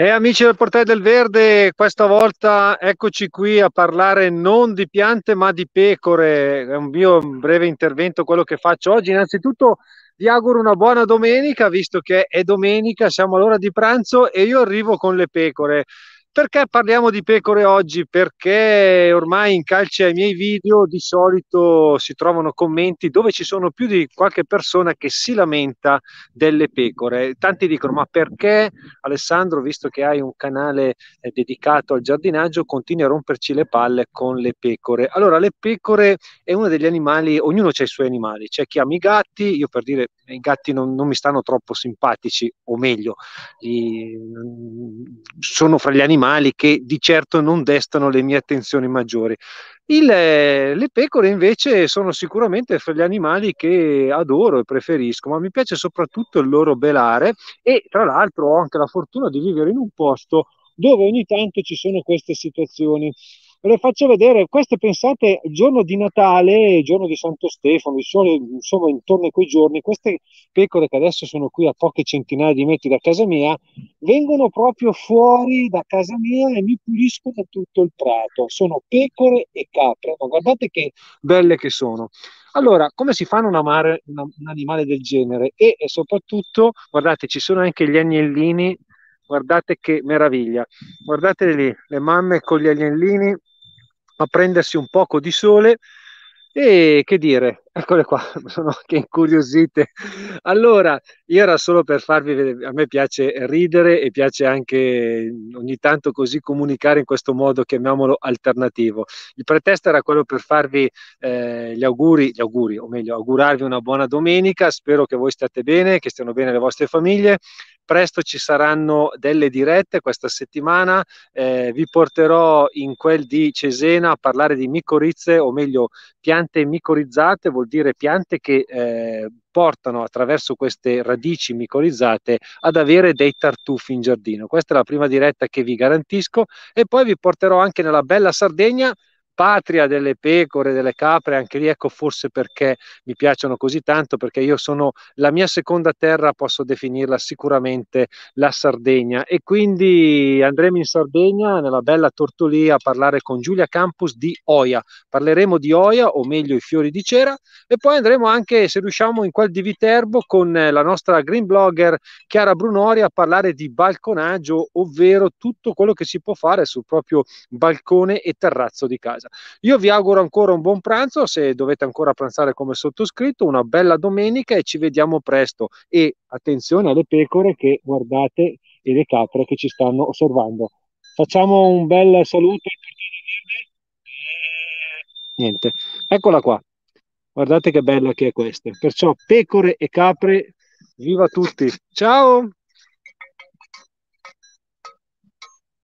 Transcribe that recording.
Eh, amici del Portale del Verde, questa volta eccoci qui a parlare non di piante ma di pecore. È un mio breve intervento quello che faccio oggi. Innanzitutto vi auguro una buona domenica, visto che è domenica, siamo all'ora di pranzo e io arrivo con le pecore. Perché parliamo di pecore oggi? Perché ormai in calce ai miei video di solito si trovano commenti dove ci sono più di qualche persona che si lamenta delle pecore. Tanti dicono: Ma perché Alessandro, visto che hai un canale eh, dedicato al giardinaggio, continui a romperci le palle con le pecore? Allora, le pecore è uno degli animali, ognuno ha i suoi animali. C'è chi ama i gatti, io per dire eh, i gatti non, non mi stanno troppo simpatici, o meglio, i, mm, sono fra gli animali animali che di certo non destano le mie attenzioni maggiori. Il, eh, le pecore invece sono sicuramente fra gli animali che adoro e preferisco, ma mi piace soprattutto il loro belare e tra l'altro ho anche la fortuna di vivere in un posto dove ogni tanto ci sono queste situazioni ve le faccio vedere. Queste pensate, il giorno di Natale, il giorno di Santo Stefano, insomma intorno a quei giorni, queste pecore che adesso sono qui a poche centinaia di metri da casa mia, vengono proprio fuori da casa mia e mi puliscono tutto il prato. Sono pecore e capre, ma guardate che belle che sono. Allora, come si fa a non amare un animale del genere? E, e soprattutto, guardate, ci sono anche gli agnellini guardate che meraviglia guardate lì le mamme con gli agnellini a prendersi un poco di sole e che dire, eccole qua, sono anche incuriosite. Allora, io era solo per farvi vedere, a me piace ridere e piace anche ogni tanto così comunicare in questo modo, chiamiamolo alternativo. Il pretesto era quello per farvi eh, gli auguri, gli auguri, o meglio, augurarvi una buona domenica, spero che voi stiate bene, che stiano bene le vostre famiglie presto ci saranno delle dirette questa settimana, eh, vi porterò in quel di Cesena a parlare di micorizze o meglio piante micorizzate, vuol dire piante che eh, portano attraverso queste radici micorizzate ad avere dei tartufi in giardino. Questa è la prima diretta che vi garantisco e poi vi porterò anche nella bella Sardegna patria delle pecore, delle capre, anche lì ecco forse perché mi piacciono così tanto, perché io sono la mia seconda terra, posso definirla sicuramente la Sardegna e quindi andremo in Sardegna nella bella Tortolia a parlare con Giulia Campus di Oia. Parleremo di Oia o meglio i fiori di cera e poi andremo anche se riusciamo in quel di Viterbo con eh, la nostra green blogger Chiara Brunori a parlare di balconaggio, ovvero tutto quello che si può fare sul proprio balcone e terrazzo di casa partenza. Ecco. Io vi auguro ancora un buon pranzo, se dovete ancora pranzare come sottoscritto, una bella domenica e ci vediamo presto. E attenzione alle pecore che guardate e le capre che ci stanno osservando. Facciamo un bel saluto eh. Niente, eccola qua. Guardate che bella che è questa. Perciò pecore e capre, viva tutti. Ciao!